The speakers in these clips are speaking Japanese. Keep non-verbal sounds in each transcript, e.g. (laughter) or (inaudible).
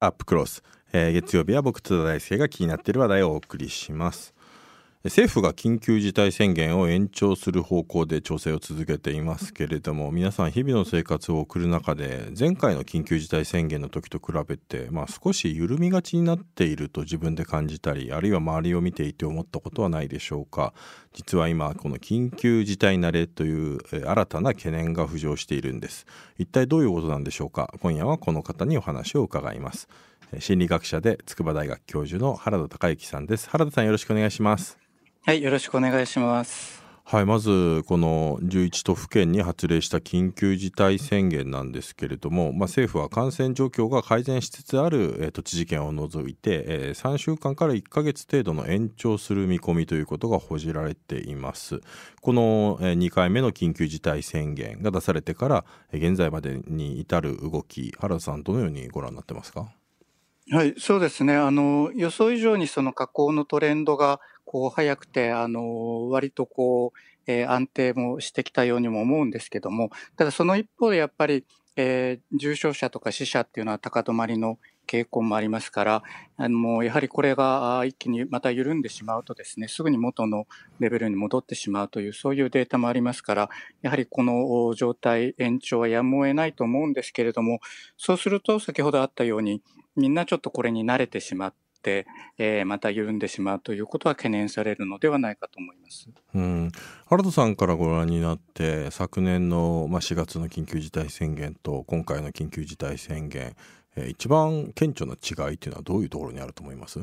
アップクロス、えー、月曜日は僕と大輔が気になっている話題をお送りします政府が緊急事態宣言を延長する方向で調整を続けていますけれども皆さん日々の生活を送る中で前回の緊急事態宣言の時と比べて、まあ、少し緩みがちになっていると自分で感じたりあるいは周りを見ていて思ったことはないでしょうか実は今この緊急事態慣れという新たな懸念が浮上しているんです一体どういうことなんでしょうか今夜はこの方にお話を伺います心理学者で筑波大学教授の原田孝之さんです原田さんよろしくお願いしますはいよろしくお願いしますはいまずこの11都府県に発令した緊急事態宣言なんですけれども、まあ、政府は感染状況が改善しつつある、えー、都知事県を除いて、えー、3週間から1ヶ月程度の延長する見込みということが報じられていますこの、えー、2回目の緊急事態宣言が出されてから現在までに至る動き原田さんどのようにご覧になってますかはい、そうですね。あの、予想以上にその加工のトレンドが、こう、早くて、あの、割とこう、えー、安定もしてきたようにも思うんですけども、ただその一方でやっぱり、えー、重症者とか死者っていうのは高止まりの傾向もありますから、あのやはりこれが一気にまた緩んでしまうとですね、すぐに元のレベルに戻ってしまうという、そういうデータもありますから、やはりこの状態延長はやむを得ないと思うんですけれども、そうすると先ほどあったように、みんなちょっとこれに慣れてしまって、えー、また緩んでしまうということは懸念されるのではないかと思います。うん、原田さんからご覧になって昨年の、まあ、4月の緊急事態宣言と今回の緊急事態宣言、えー、一番顕著な違いというのはどういうところにあると思います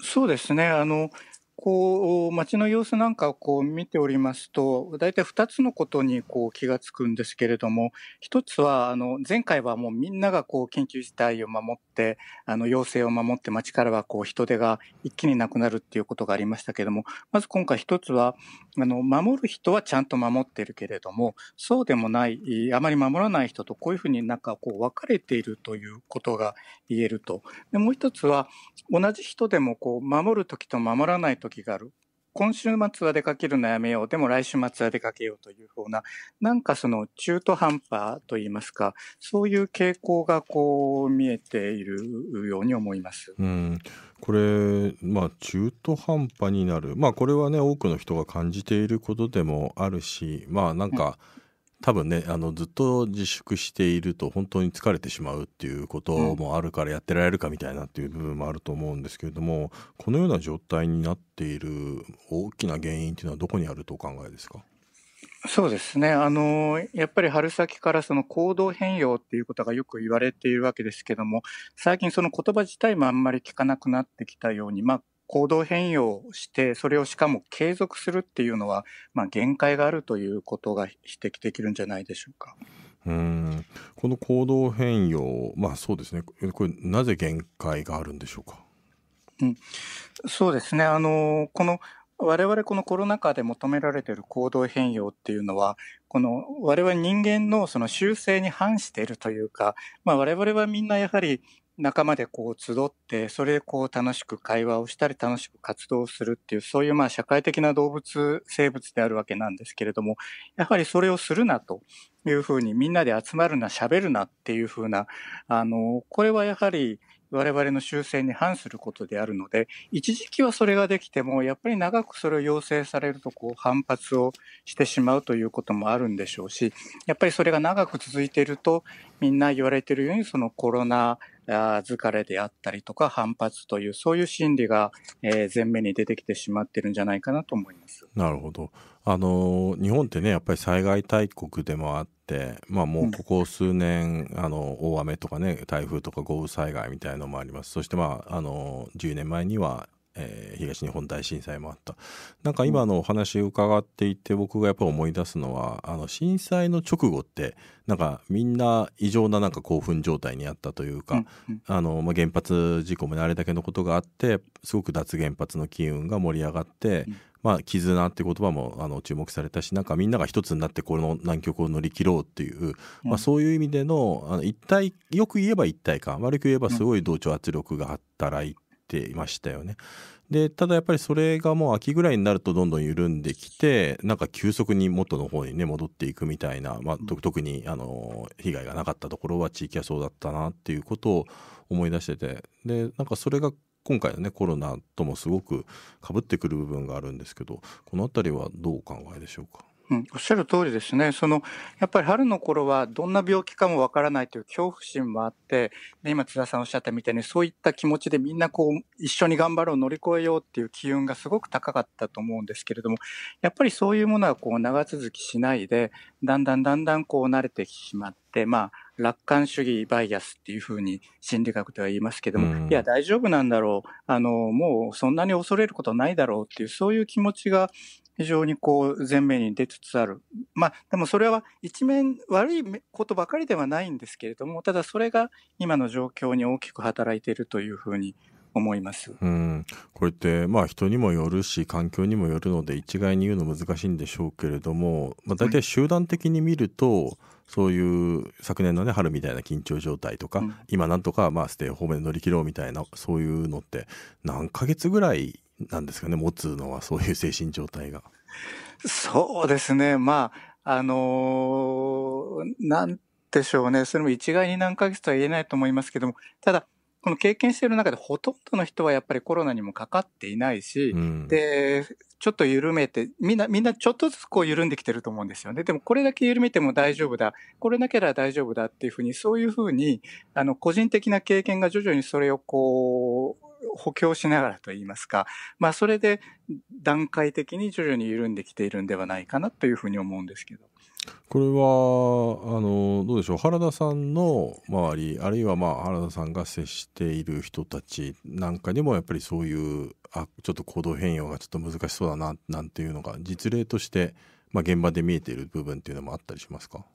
そうですねあのこう街の様子なんかをこう見ておりますと大体2つのことにこう気が付くんですけれども1つはあの前回はもうみんながこう緊急事態を守ってあの要請を守って街からはこう人手が一気になくなるっていうことがありましたけれどもまず今回1つはあの守る人はちゃんと守っているけれどもそうでもないあまり守らない人とこういうふうになんかこう分かれているということが言えるとでもう1つは同じ人でもこう守る時と守らない時がある。今週末は出かけるのやめよう。でも来週末は出かけようというふうな、なんかその中途半端といいますか、そういう傾向がこう見えているように思います。うん、これ、まあ中途半端になる。まあこれはね、多くの人が感じていることでもあるし、まあなんか、うん多分ねあのずっと自粛していると本当に疲れてしまうっていうこともあるからやってられるかみたいなっていう部分もあると思うんですけれどもこのような状態になっている大きな原因っていうのはどこにあるとお考えですかそうですね。あの、やっぱり春先からその行動変容っていうことがよく言われているわけですけども、最近その言葉自体もあんまり聞かなくなってきたように、まあ行動変容して、それをしかも継続するっていうのは、まあ、限界があるということが指摘できるんじゃないでしょうか。うんこの行動変容、まあそうですね、これ、なぜ限界があるんでしょうか。うん、そうですね、あのこの我々このコロナ禍で求められている行動変容っていうのは、この我々人間のその習性に反しているというか、まあ、我々はみんなやはり仲間でこう集ってそれでこう楽しく会話をしたり楽しく活動するっていうそういうまあ社会的な動物生物であるわけなんですけれどもやはりそれをするなというふうにみんなで集まるな喋るなっていうふうなあのこれはやはり我々の習性に反することであるので一時期はそれができてもやっぱり長くそれを要請されるとこう反発をしてしまうということもあるんでしょうしやっぱりそれが長く続いているとみんな言われているようにそのコロナ疲れであったりとか反発という、そういう心理が、え前面に出てきてしまってるんじゃないかなと思います。なるほど。あの、日本ってね、やっぱり災害大国でもあって、まあもうここ数年、うん、あの、大雨とかね、台風とか豪雨災害みたいのもあります。そしてまあ、あの、10年前にはえー、東日本大震災もあったなんか今のお話伺っていて僕がやっぱ思い出すのはあの震災の直後ってなんかみんな異常ななんか興奮状態にあったというか、うんうん、あのまあ、原発事故もあれだけのことがあってすごく脱原発の機運が盛り上がって、うんまあ、絆って言葉もあの注目されたしなんかみんなが一つになってこの難局を乗り切ろうっていう、まあ、そういう意味でのあの一体よく言えば一体感悪く言えばすごい同調圧力が働いていましたよね。でただやっぱりそれがもう秋ぐらいになるとどんどん緩んできてなんか急速に元の方にね戻っていくみたいな、まあ、特にあの被害がなかったところは地域はそうだったなっていうことを思い出しててでなんかそれが今回のねコロナともすごくかぶってくる部分があるんですけどこの辺りはどうお考えでしょうかうん、おっしゃる通りですね。その、やっぱり春の頃はどんな病気かもわからないという恐怖心もあって、で今津田さんおっしゃったみたいにそういった気持ちでみんなこう一緒に頑張ろう乗り越えようっていう機運がすごく高かったと思うんですけれども、やっぱりそういうものはこう長続きしないで、だんだんだんだんこう慣れてしまって、まあ楽観主義バイアスっていうふうに心理学では言いますけども、いや、大丈夫なんだろう、あの、もうそんなに恐れることないだろうっていう、そういう気持ちが非常にこう前面に出つつある。まあでもそれは一面悪いことばかりではないんですけれども、ただそれが今の状況に大きく働いているというふうに思います。うん、これってまあ人にもよるし環境にもよるので一概に言うの難しいんでしょうけれども、まあ、大体集団的に見ると、そういう昨年のね春みたいな緊張状態とか、うん、今なんとかまあステイホームで乗り切ろうみたいなそういうのって何ヶ月ぐらいなんですかね、持つのは、そういう精神状態が。そうですね。まあ、あのー、なんでしょうね。それも一概に何ヶ月とは言えないと思いますけども、ただ、この経験している中でほとんどの人はやっぱりコロナにもかかっていないし、うん、で、ちょっと緩めて、みんな、みんなちょっとずつこう緩んできてると思うんですよね。でもこれだけ緩めても大丈夫だ。これなけれ大丈夫だっていうふうに、そういうふうに、あの、個人的な経験が徐々にそれをこう、補強しながらといいますか、まあ、それで段階的に徐々に緩んできているんではないかなというふうに思うんですけど。これはあのどうでしょう原田さんの周りあるいはまあ原田さんが接している人たちなんかにもやっぱりそういうあちょっと行動変容がちょっと難しそうだななんていうのが実例として、まあ、現場で見えている部分っていうのもあったりしますか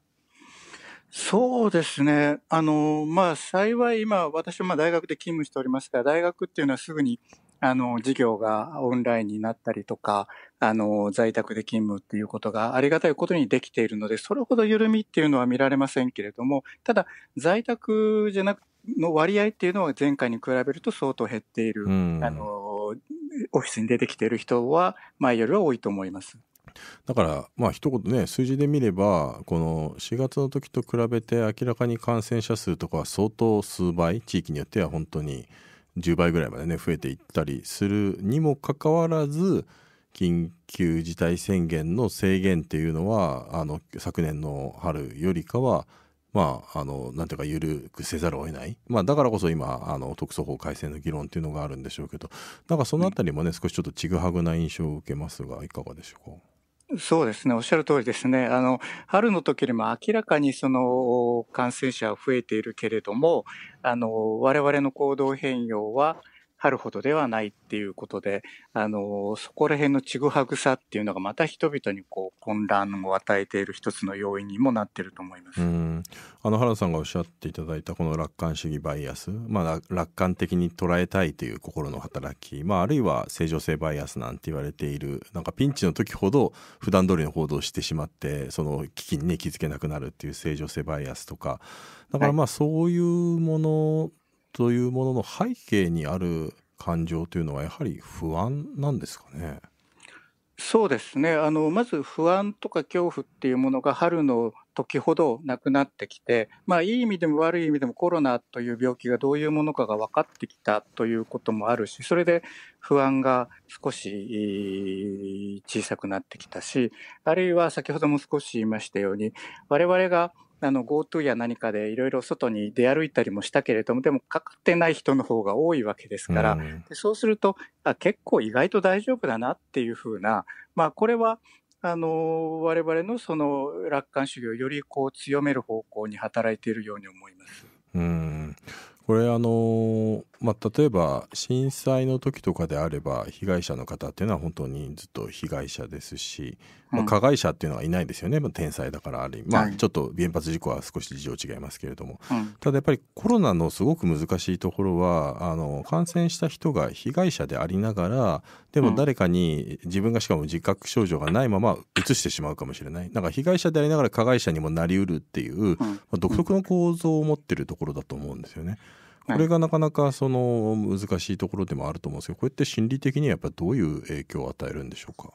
そうですね。あの、まあ、幸い今、私は大学で勤務しておりますが、大学っていうのはすぐに、あの、授業がオンラインになったりとか、あの、在宅で勤務っていうことがありがたいことにできているので、それほど緩みっていうのは見られませんけれども、ただ、在宅じゃなく、の割合っていうのは前回に比べると相当減っている、あの、オフィスに出てきている人は、前よりは多いと思います。だからまあ一言ね数字で見ればこの4月の時と比べて明らかに感染者数とかは相当数倍地域によっては本当に10倍ぐらいまでね増えていったりするにもかかわらず緊急事態宣言の制限っていうのはあの昨年の春よりかはまあ、あの、なんていうか、緩くせざるを得ない。まあ、だからこそ今、あの、特措法改正の議論っていうのがあるんでしょうけど、なんかそのあたりもね、少しちょっとちぐはぐな印象を受けますが、いかがでしょうか。そうですね。おっしゃる通りですね。あの、春の時よりも明らかにその感染者は増えているけれども、あの、我々の行動変容は、春ほどではないっていうことで、あの、そこら辺のちぐはぐさっていうのがまた人々にこう混乱を与えている一つの要因にもなってると思います。あの原さんがおっしゃっていただいたこの楽観主義バイアス、まあ、楽観的に捉えたいという心の働き、まあ、あるいは正常性バイアスなんて言われている、なんかピンチの時ほど普段通りの報道をしてしまって、その危機に、ね、気づけなくなるっていう正常性バイアスとか、だからまあそういうものというものの背景にある感情というのはやはり不安なんですかね。そうですねあのまず不安とか恐怖っていうものが春の時ほどなくなってきて、まあ、いい意味でも悪い意味でもコロナという病気がどういうものかが分かってきたということもあるしそれで不安が少し小さくなってきたしあるいは先ほども少し言いましたように我々があの GoTo や何かでいろいろ外に出歩いたりもしたけれども、でもかかってない人の方が多いわけですから、うん、でそうするとあ、結構意外と大丈夫だなっていうふうな、まあ、これはあの我々のその楽観主義をよりこう強める方向に働いているように思います。うんこれあのまあ、例えば震災の時とかであれば被害者の方っていうのは本当にずっと被害者ですし、まあ、加害者っていうのはいないですよね、まあ、天才だからある意味、まあ、ちょっと原発事故は少し事情違いますけれども、ただやっぱりコロナのすごく難しいところはあの感染した人が被害者でありながらでも誰かに自分がしかも自覚症状がないまま移してしまうかもしれないなんか被害者でありながら加害者にもなりうるっていう、まあ、独特の構造を持ってるところだと思うんですよね。これがなかなかその難しいところでもあると思うんですけどこれって心理的にはやっぱどういう影響を与えるんでしょうか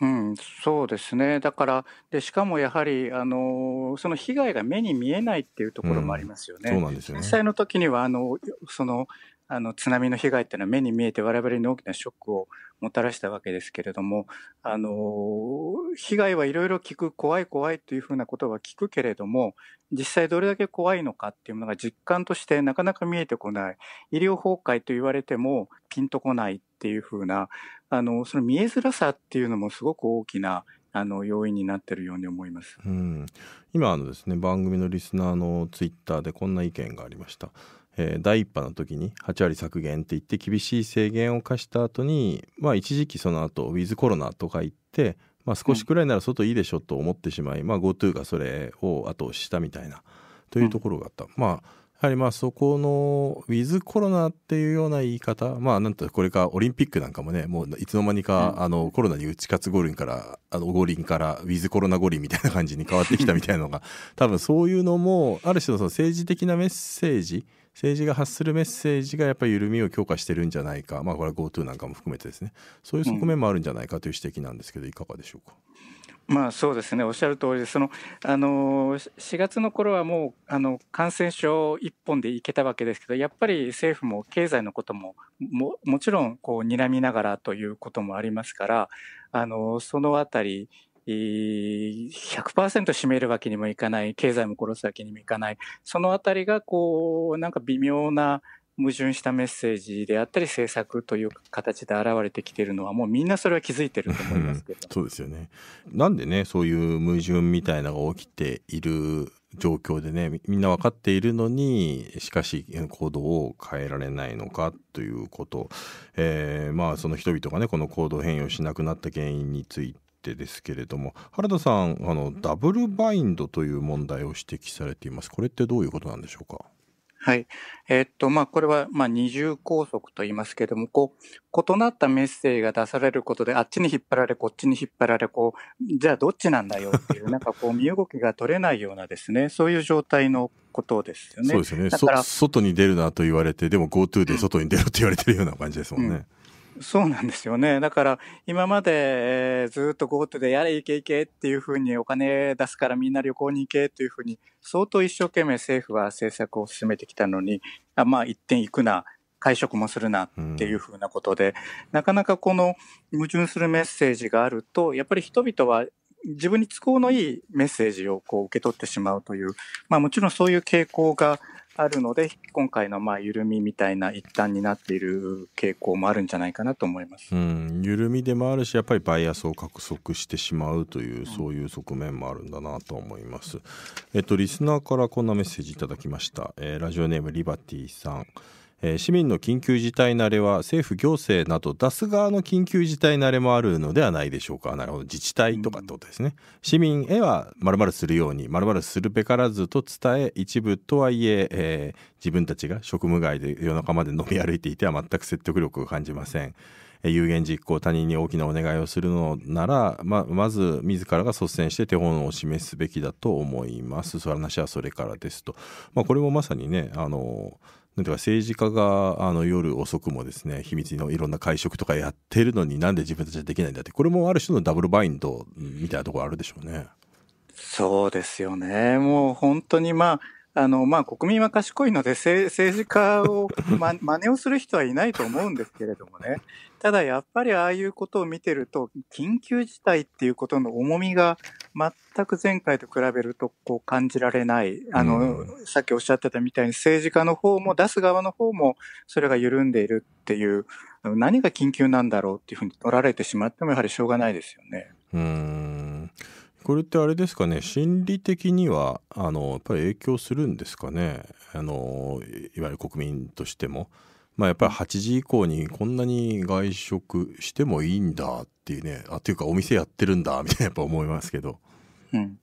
うん、そうですね、だからで、しかもやはりあの、その被害が目に見えないっていうところもありますよね、うん、よね実際の時にはあのそのあの津波の被害っていうのは目に見えて我々に大きなショックをもたらしたわけですけれどもあの被害はいろいろ聞く怖い怖いというふうなことは聞くけれども実際どれだけ怖いのかっていうものが実感としてなかなか見えてこない医療崩壊と言われてもピンとこないっていうふうなあのその見えづらさっていうのもすごく大きなあの要因になってるように思います。うん、今あのですね番組のリスナーのツイッターでこんな意見がありました。えー、第1波の時に8割削減って言って厳しい制限を課した後にまあ一時期その後ウィズコロナとか言って、まあ、少しくらいなら外いいでしょと思ってしまい、うん、まあ、GoTo がそれを後押ししたみたいなというところがあった。うん、まあやはりまあそこのウィズコロナっていうような言い方まあなんとこれかオリンピックなんかもねもういつの間にか、あのコロナに打ち勝つ五輪からあの五輪からウィズコロナ五輪みたいな感じに変わってきたみたいなのが (laughs) 多分そういうのもある種のその政治的なメッセージ政治が発するメッセージがやっぱり緩みを強化してるんじゃないか、まあ、これは GoTo なんかも含めてですねそういう側面もあるんじゃないかという指摘なんですけど、いかがでしょうか。まあそうですねおっしゃる通りでそのあの4月の頃はもうあの感染症一本でいけたわけですけどやっぱり政府も経済のこともももちろんこう睨みながらということもありますからあのそのあたり100%占めるわけにもいかない、経済も殺すわけにもいかない、そのあたりがこう、なんか微妙な矛盾したメッセージであったり政策という形で現れてきているのはもうみんなそれは気づいてると思いますけど、そうですよねなんでねそういう矛盾みたいなのが起きている状況でねみんな分かっているのにしかし行動を変えられないのかということ、えー、まあその人々がねこの行動変容しなくなった原因について、てですけれども原田さんあのダブルバインドという問題を指摘されていますこれってどういうことなんでしょうかはい。えー、っと、まあ、これは、まあ、二重拘束と言いますけれども、こう、異なったメッセージが出されることで、あっちに引っ張られ、こっちに引っ張られ、こう、じゃあどっちなんだよっていう、(laughs) なんかこう、身動きが取れないようなですね、そういう状態のことですよね。そうですね。だから外に出るなと言われて、でも GoTo で外に出ろって言われてるような感じですもんね。うんそうなんですよね。だから、今まで、えー、ずっと GoTo でやれ行け行けっていうふうにお金出すからみんな旅行に行けというふうに、相当一生懸命政府は政策を進めてきたのに、あまあ一点行くな、会食もするなっていうふうなことで、うん、なかなかこの矛盾するメッセージがあると、やっぱり人々は自分に都合のいいメッセージをこう受け取ってしまうという、まあもちろんそういう傾向があるので、今回のまあ緩みみたいな一端になっている傾向もあるんじゃないかなと思います。うん、緩みでもあるし、やっぱりバイアスを獲得してしまうという、そういう側面もあるんだなと思います。えっと、リスナーからこんなメッセージいただきました。えー、ラジオネームリバティさん。えー、市民の緊急事態慣れは政府行政など出す側の緊急事態慣れもあるのではないでしょうかなるほど自治体とかってことですね、市民へはまるまるするようにまるまるするべからずと伝え一部とはいええー、自分たちが職務外で夜中まで飲み歩いていては全く説得力を感じません。有言実行他人に大きなお願いをするのなら、ままず自らが率先して手本を示すべきだと思います。その話はそれからですと、まあ、これもまさにねあのなんていうか政治家があの夜遅くもですね秘密のいろんな会食とかやってるのになんで自分たちはできないんだってこれもある種のダブルバインドみたいなところあるでしょうね。そうですよねもう本当にまああの、まあ、国民は賢いので、政治家を、(laughs) ま、真似をする人はいないと思うんですけれどもね。ただ、やっぱりああいうことを見てると、緊急事態っていうことの重みが全く前回と比べるとこう感じられない、あの、うん、さっきおっしゃってたみたいに政治家の方も出す側の方もそれが緩んでいるっていう、何が緊急なんだろうっていうふうに取られてしまってもやはりしょうがないですよね。うんこれってあれですかね心理的にはあのやっぱり影響するんですかねあのいわゆる国民としても。まあ、やっぱり8時以降にこんなに外食してもいいんだっていうねあっていうかお店やってるんだみたいなやっぱ思いますけど。うん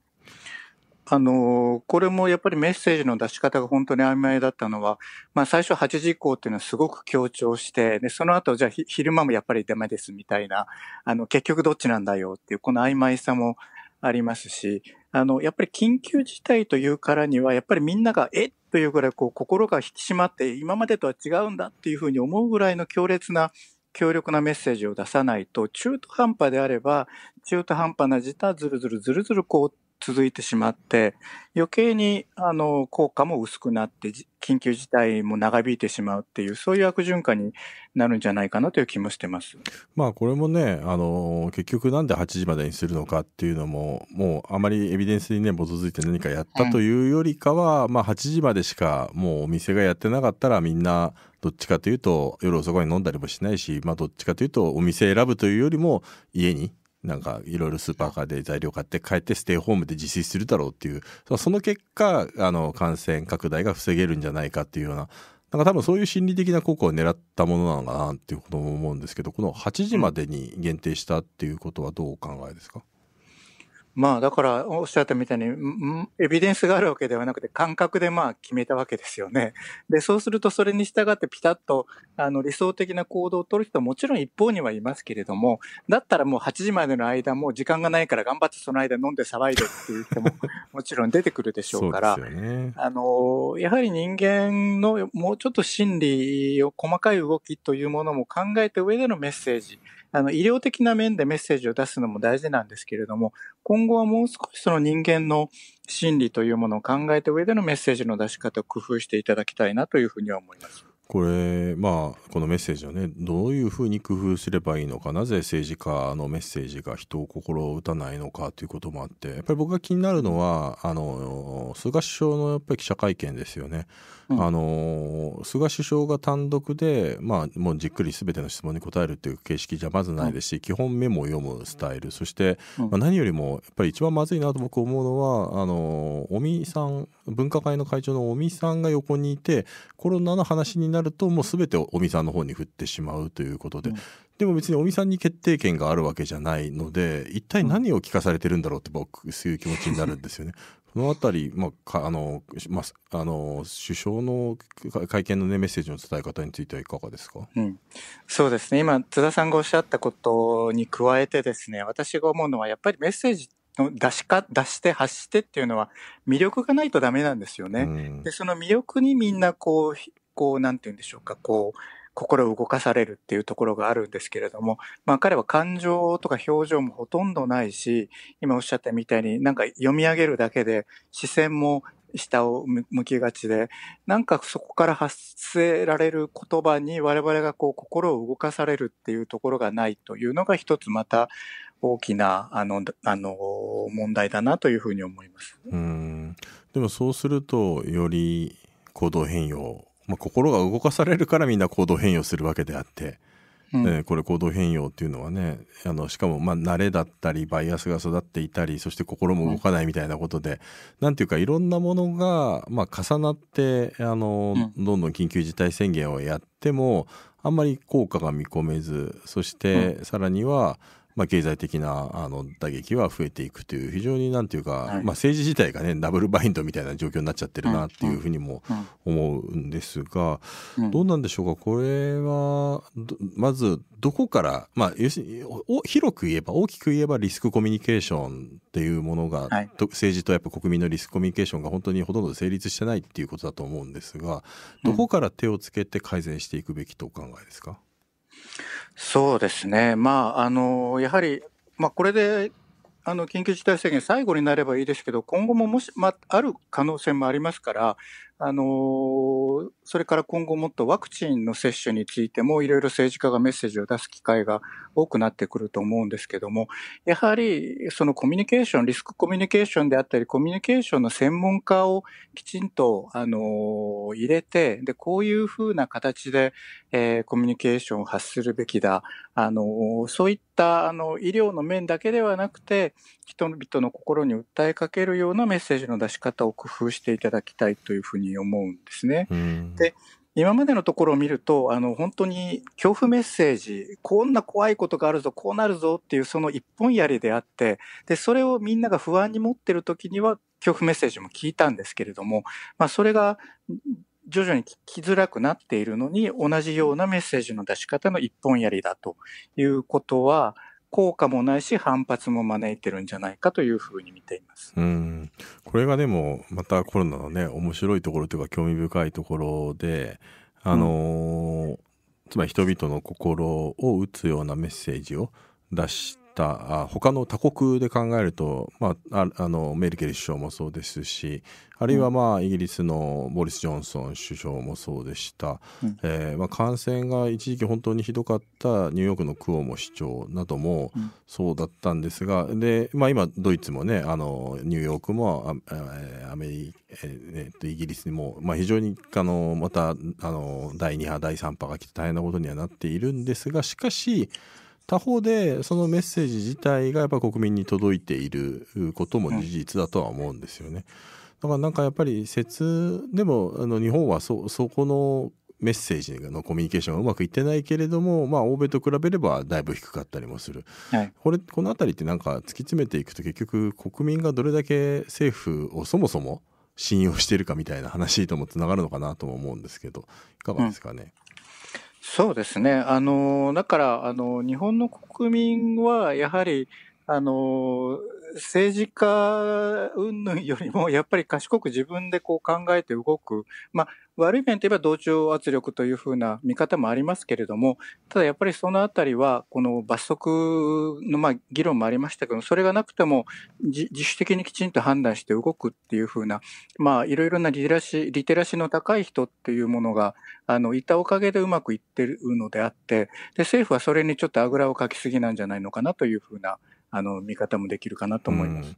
あのこれもやっぱりメッセージの出し方が本当に曖昧だったのは、まあ、最初8時以降っていうのはすごく強調して、でその後じゃあ昼間もやっぱりダメですみたいな、あの結局どっちなんだよっていうこの曖昧さもありますし、あのやっぱり緊急事態というからには、やっぱりみんながえっというぐらいこう心が引き締まって今までとは違うんだっていうふうに思うぐらいの強烈な強力なメッセージを出さないと中途半端であれば中途半端な自他ずるずるずるずるこう続いてしまって、余計にあの効果も薄くなって、緊急事態も長引いてしまうっていう、そういう悪循環になるんじゃないかなという気もしてます。まあこれもね、あの結局なんで8時までにするのかっていうのも、もうあまりエビデンスにね、基づいて何かやったというよりかは、うん、まあ8時までしかもうお店がやってなかったらみんな、どっちかというと夜遅くに飲んだりもしないし、まあ、どっちかというとお店選ぶというよりも家になんかいろいろスーパーカーで材料買って帰ってステイホームで自炊するだろうっていうその結果あの感染拡大が防げるんじゃないかっていうようななんか多分そういう心理的な効果を狙ったものなのかなっていうことも思うんですけどこの8時までに限定したっていうことはどうお考えですか、うんまあだからおっしゃったみたいにエビデンスがあるわけではなくて感覚でまあ決めたわけですよね。でそうするとそれに従ってピタッとあの理想的な行動を取る人はもちろん一方にはいますけれどもだったらもう8時までの間もう時間がないから頑張ってその間飲んで騒いでっていう人も (laughs) もちろん出てくるでしょうからね、あのやはり人間のもうちょっと心理を細かい動きというものも考えた上でのメッセージあの、医療的な面でメッセージを出すのも大事なんですけれども、今後はもう少しその人間の心理というものを考えた上でのメッセージの出し方を工夫していただきたいなというふうには思います。これ、まあ、このメッセージをね、どういうふうに工夫すればいいのか、なぜ政治家のメッセージが人を心を打たないのかということもあって、やっぱり僕が気になるのは、あの、菅首相のやっぱり記者会見ですよね。あの菅首相が単独で、まあ、もうじっくりすべての質問に答えるという形式じゃまずないですし、基本メモを読むスタイルそして、まあ、何よりもやっぱり一番まずいなと僕思うのはあの尾身さん分科会の会長の尾身さんが横にいてコロナの話になるともうべて尾身さんの方に振ってしまうということで、うん、でも別に尾身さんに決定権があるわけじゃないので一体何を聞かされてるんだろうって僕そういう気持ちになるんですよね。このあたり、まあ、あの、まあ、あの、首相の会見の、ね、メッセージの伝え方についてはいかがですか、うん、そうですね。今、津田さんがおっしゃったことに加えてですね、私が思うのは、やっぱりメッセージの出しか、出して発してっていうのは、魅力がないとダメなんですよね。うん、で、その魅力にみんな、こう、こう、なんて言うんでしょうか、こう、心を動かされるっていうところがあるんですけれども、まあ彼は感情とか表情もほとんどないし、今おっしゃったみたいになんか読み上げるだけで視線も下を向きがちで、なんかそこから発せられる言葉に我々がこう心を動かされるっていうところがないというのが一つまた大きなあの、あの、問題だなというふうに思います。うん。でもそうすると、より行動変容まあ、心が動かされるからみんな行動変容するわけであって、うんえー、これ行動変容っていうのはねあのしかもまあ慣れだったりバイアスが育っていたりそして心も動かないみたいなことで、うんていうかいろんなものが、まあ、重なってあの、うん、どんどん緊急事態宣言をやってもあんまり効果が見込めずそしてさらには、うんまあ、経済的なあの打撃は増えていくという非常になんていうか、はい、まあ、政治自体がねダブルバインドみたいな状況になっちゃってるなっていうふうにも思うんですが、どうなんでしょうかこれはまずどこから、まあ、要するに広く言えば大きく言えばリスクコミュニケーションっていうものが、はい、政治とやっぱ国民のリスクコミュニケーションが本当にほとんど成立してないっていうことだと思うんですがどこから手をつけて改善していくべきとお考えですか、そうですね、まあ、あのやはり、まあ、これであの緊急事態宣言、最後になればいいですけど、今後ももし、まあ、ある可能性もありますから、あのそれから今後もっとワクチンの接種についてもいろいろ政治家がメッセージを出す機会が多くなってくると思うんですけども、やはりそのコミュニケーション、リスクコミュニケーションであったり、コミュニケーションの専門家をきちんと、あの入れて、で、こういうふうな形で、えー、コミュニケーションを発するべきだ。あのそういった、あの、医療の面だけではなくて、人々の心に訴えかけるようなメッセージの出し方を工夫していただきたいというふうにに思うんですね。で今までのところを見るとあの本当に恐怖メッセージこんな怖いことがあるぞこうなるぞっていうその一本槍であってでそれをみんなが不安に持ってる時には恐怖メッセージも聞いたんですけれども、まあ、それが徐々に聞きづらくなっているのに同じようなメッセージの出し方の一本槍だということは効果もないし反発も招いてるんじゃないかというふうに見ています。うんこれがでもまたコロナのね面白いところというか興味深いところであのーうん、つまり人々の心を打つようなメッセージを出した他の他国で考えると、まあ、あのメルケル首相もそうですしあるいは、まあ、イギリスのボリス・ジョンソン首相もそうでした、うん、えー、まあ、感染が一時期本当にひどかったニューヨークのクオモ市長などもそうだったんですが、うん、でまあ、今ドイツもねあのニューヨークもアメリえー、イギリスにも、まあ、非常にあのまたあの第2波第3波が来て大変なことにはなっているんですがしかし他方でそのメッセージ自体がやっぱ国民に届いていることも事実だとは思うんですよね。だからなんかやっぱり説でもあの日本はそそこのメッセージのコミュニケーションがうまくいってないけれども、まあ、欧米と比べればだいぶ低かったりもする、はい、これこの辺りってなんか突き詰めていくと結局国民がどれだけ政府をそもそも信用しているかみたいな話ともつながるのかなとも思うんですけどいかがですかね、そうですね。あの、だから、あの、日本の国民は、やはり、あの、政治家云々よりも、やっぱり賢く自分でこう考えて動く。まあ、悪い面といえば同調圧力というふうな見方もありますけれども、ただやっぱりそのあたりは、この罰則のまあ議論もありましたけど、それがなくても自主的にきちんと判断して動くっていうふうな、まあ、いろいろなリテラシー、リテラシーの高い人っていうものが、あの、いたおかげでうまくいってるのであって、で、政府はそれにちょっとあぐらをかきすぎなんじゃないのかなというふうな、あの見方もできるかなと思います、うん、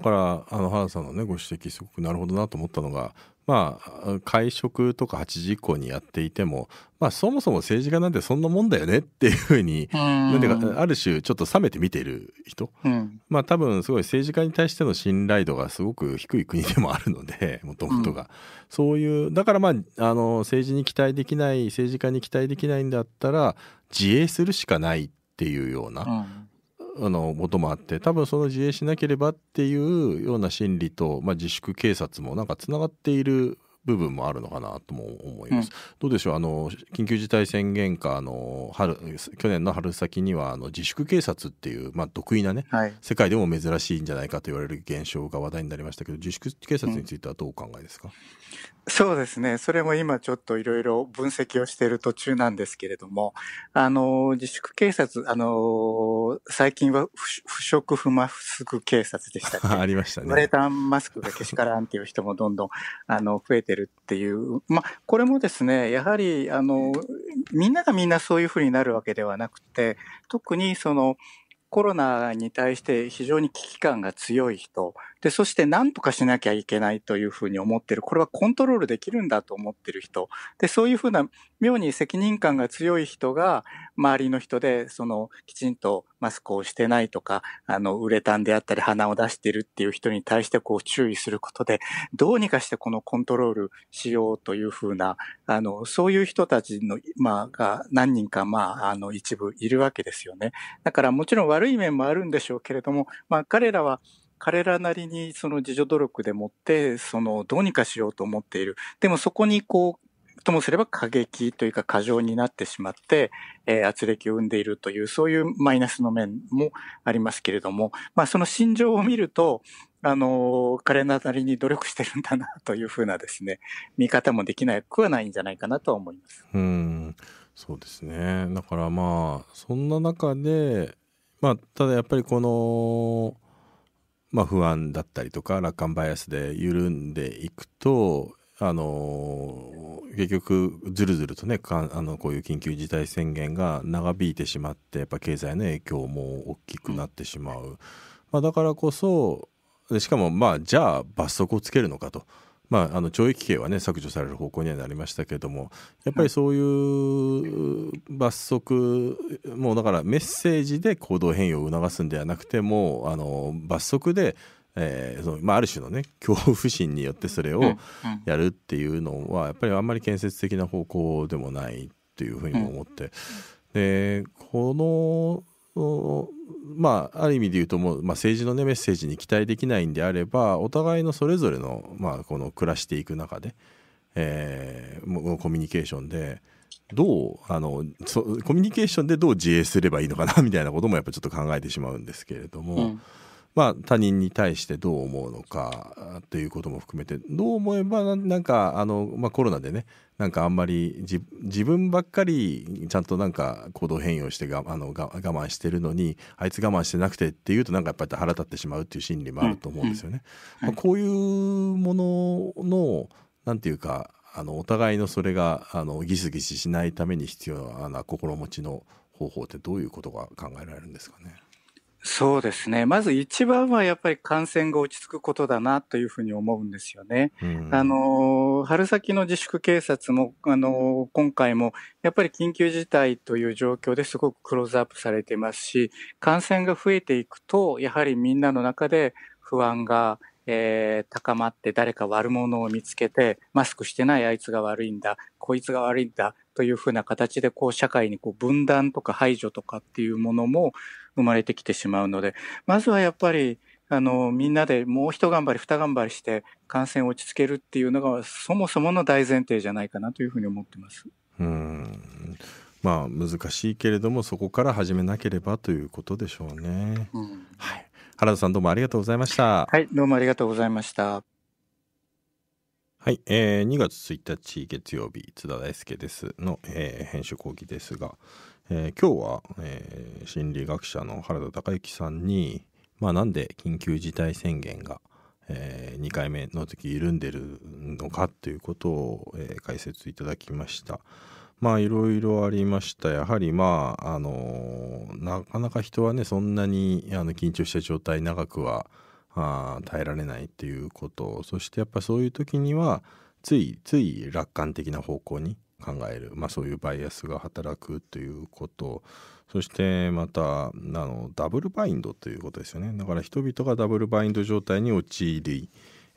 だからあの原さんのねご指摘すごくなるほどなと思ったのがまあ会食とか8時以降にやっていても、まあ、そもそも政治家なんてそんなもんだよねっていうふうに、うん、なんかある種ちょっと冷めて見ている人、うん、まあ多分すごい政治家に対しての信頼度がすごく低い国でもあるのでもともとが、そういうだからまああの政治に期待できない政治家に期待できないんだったら自衛するしかないっていうような、あのこともあって多分その自衛しなければっていうような心理と、まあ、自粛警察もなんかつながっている部分もあるのかなとも思います。うん、どうでしょうあの緊急事態宣言下の春去年の春先にはあの自粛警察っていう、まあ、得意なね、はい、世界でも珍しいんじゃないかと言われる現象が話題になりましたけど自粛警察についてはどうお考えですか、うんそうですね。それも今ちょっといろいろ分析をしている途中なんですけれども、あの、自粛警察、あの、最近は不織布マスク警察でしたっけ (laughs) ありましたね。ウレタンマスクがけしからんっていう人もどんどん、あの、増えてるっていう。まこれもですね、やはり、あの、みんながみんなそういうふうになるわけではなくて、特にその、コロナに対して非常に危機感が強い人、で、そして何とかしなきゃいけないというふうに思ってる。これはコントロールできるんだと思ってる人。で、そういうふうな妙に責任感が強い人が、周りの人で、その、きちんとマスクをしてないとか、あの、ウレタンであったり鼻を出してるっていう人に対してこう注意することで、どうにかしてこのコントロールしようというふうな、あの、そういう人たちの、まあ、が何人か、まあ、あの、一部いるわけですよね。だからもちろん悪い面もあるんでしょうけれども、まあ、彼らは、彼らなりにその自助努力でもって、そのどうにかしようと思っている。でもそこにこう、ともすれば過激というか過剰になってしまって、えー、圧力を生んでいるという、そういうマイナスの面もありますけれども、まあその心情を見ると、あの、彼なりに努力してるんだなというふうなですね、見方もできなくはないんじゃないかなとは思います。うん、そうですね。だからまあ、そんな中で、まあ、ただやっぱりこの、まあ、不安だったりとか楽観バイアスで緩んでいくとあの結局ずるずるとねかあのこういう緊急事態宣言が長引いてしまってやっぱ経済の影響も大きくなってしまう、まあ、だからこそでしかもまあじゃあ罰則をつけるのかと。まあ、あの懲役刑は、ね、削除される方向にはなりましたけどもやっぱりそういう罰則もうだからメッセージで行動変容を促すんではなくてもあの罰則でえーそのまあ、ある種のね恐怖心によってそれをやるっていうのはやっぱりあんまり建設的な方向でもないっていうふうにも思って、でこのまあ、ある意味で言うともう、まあ、政治の、ね、メッセージに期待できないんであればお互いのそれぞれの,、まあこの暮らしていく中で、えー、コミュニケーションでどうあのそコミュニケーションでどう自衛すればいいのかな (laughs) みたいなこともやっぱちょっと考えてしまうんですけれども、うん、まあ、他人に対してどう思うのかということも含めてどう思えばなんかあの、まあ、コロナでねなんかあんまり自分ばっかりちゃんとなんか行動変容してがあの我慢してるのにあいつ我慢してなくてっていうとなんかやっぱり腹立ってしまうっていう心理もあると思うんですよね。うんうん、まあ、こういうものの何て言うかあのお互いのそれがあのギスギスしないために必要な心持ちの方法ってどういうことが考えられるんですかね。そうですね。まず一番はやっぱり感染が落ち着くことだなというふうに思うんですよね。あの、春先の自粛警察も、あの、今回もやっぱり緊急事態という状況ですごくクローズアップされてますし、感染が増えていくと、やはりみんなの中で不安がえー、高まって誰か悪者を見つけてマスクしてないあいつが悪いんだこいつが悪いんだというふうな形でこう社会にこう分断とか排除とかっていうものも生まれてきてしまうのでまずはやっぱりあのみんなでもう一頑張り二頑張りして感染を落ち着けるっていうのがそもそもの大前提じゃないかなというふうに思ってます。うんまあ難しいけれどもそこから始めなければということでしょうね。うん、はい、原田さんどうもありがとうございました。はいどうもありがとうございました。はい、えー、2月1日月曜日津田大輔ですの、えー、編集講義ですが、えー、今日は、えー、心理学者の原田孝之さんに、まあ、なんで緊急事態宣言が、えー、2回目の時緩んでるのかということを、えー、解説いただきました。まあいろいろありましたやはりまああのなかなか人はねそんなにあの緊張した状態長くはあ耐えられないっていうことそしてやっぱそういう時にはついつい楽観的な方向に考える、まあ、そういうバイアスが働くということそしてまたあのダブルバインドということですよねだから人々がダブルバインド状態に陥り、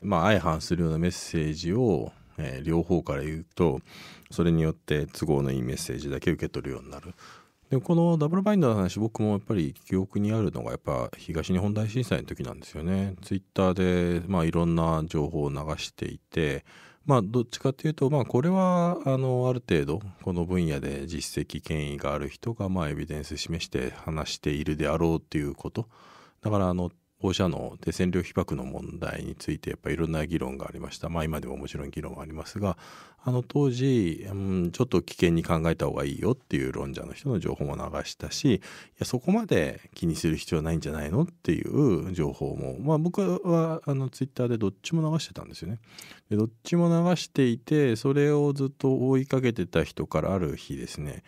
まあ、相反するようなメッセージを、えー、両方から言うとそれによって都合のいいメッセージだけ受け取るようになるでこのダブルバインダーの話僕もやっぱり記憶にあるのがやっぱ東日本大震災の時なんですよねツイッターでまあいろんな情報を流していてまあどっちかっていうとまあこれはあのある程度この分野で実績権威がある人がまあエビデンス示して話しているであろうっていうことだからあの放射能で線量被曝の問題についてやっぱいろんな議論がありました、まあ、今でももちろん議論はありますがあの当時、うん、ちょっと危険に考えた方がいいよっていう論者の人の情報も流したしいやそこまで気にする必要ないんじゃないのっていう情報も、まあ、僕はあのツイッターでどっちも流してたんですよね。でどっちも流していてそれをずっと追いかけてた人からある日ですね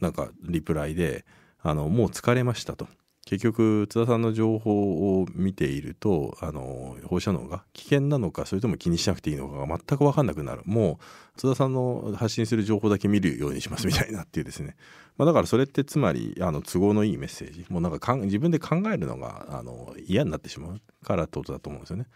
なんかリプライで「あのもう疲れました」と。結局津田さんの情報を見ているとあの放射能が危険なのかそれとも気にしなくていいのかが全く分かんなくなるもう津田さんの発信する情報だけ見るようにしますみたいなっていうですね、(laughs) まあ、だからそれってつまりあの都合のいいメッセージもうなんか自分で考えるのがあの嫌になってしまうからってことだと思うんですよね。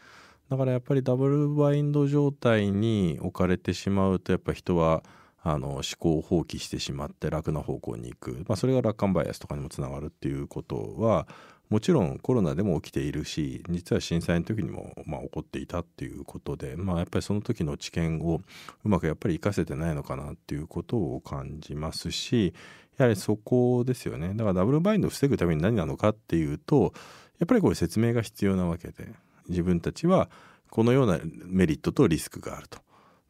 だからやっぱりダブルバインド状態に置かれてしまうとやっぱ人はあの思考を放棄してしまって楽な方向に行く、まあ、それが楽観バイアスとかにもつながるっていうことはもちろんコロナでも起きているし実は震災の時にもまあ起こっていたっていうことで、まあ、やっぱりその時の知見をうまくやっぱり活かせてないのかなっていうことを感じますしやはりそこですよねだからダブルバインドを防ぐために何なのかっていうとやっぱりこれ説明が必要なわけで自分たちはこのようなメリットとリスクがあると。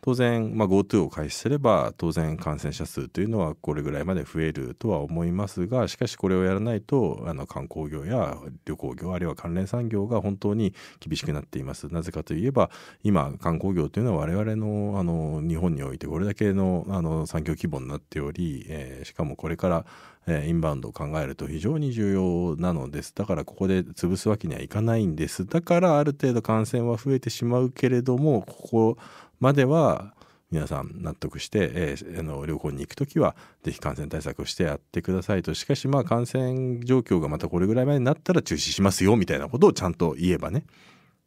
当然、まあ、GoTo を開始すれば当然感染者数というのはこれぐらいまで増えるとは思いますがしかしこれをやらないとあの観光業や旅行業あるいは関連産業が本当に厳しくなっています。なぜかといえば今観光業というのは我々のあの日本においてこれだけのあの産業規模になっており、えー、しかもこれからえインバウンドを考えると非常に重要なのですだからここで潰すわけにはいかないんですだからある程度感染は増えてしまうけれどもここまでは皆さん納得して、えー、あの旅行に行く時は是非感染対策をしてやってくださいとしかしまあ感染状況がまたこれぐらい前になったら中止しますよみたいなことをちゃんと言えばね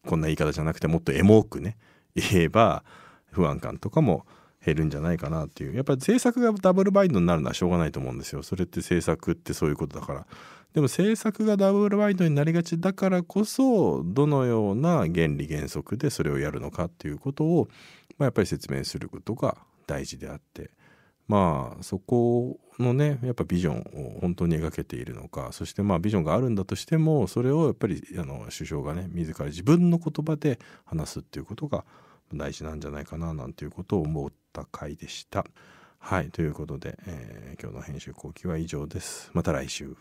こんな言い方じゃなくてもっとエモくね言えば不安感とかも減るんじゃないかなっていうやっぱり政策がダブルバインドになるのはしょうがないと思うんですよそれって政策ってそういうことだからでも政策がダブルバインドになりがちだからこそどのような原理原則でそれをやるのかっていうことを、まあ、やっぱり説明することが大事であってまあそこのねやっぱビジョンを本当に描けているのかそしてまあビジョンがあるんだとしてもそれをやっぱりあの首相がね自ら自分の言葉で話すっていうことが大事なんじゃないかななんていうことを思っった回でした。はい、ということで、えー、今日の編集後期は以上です。また来週。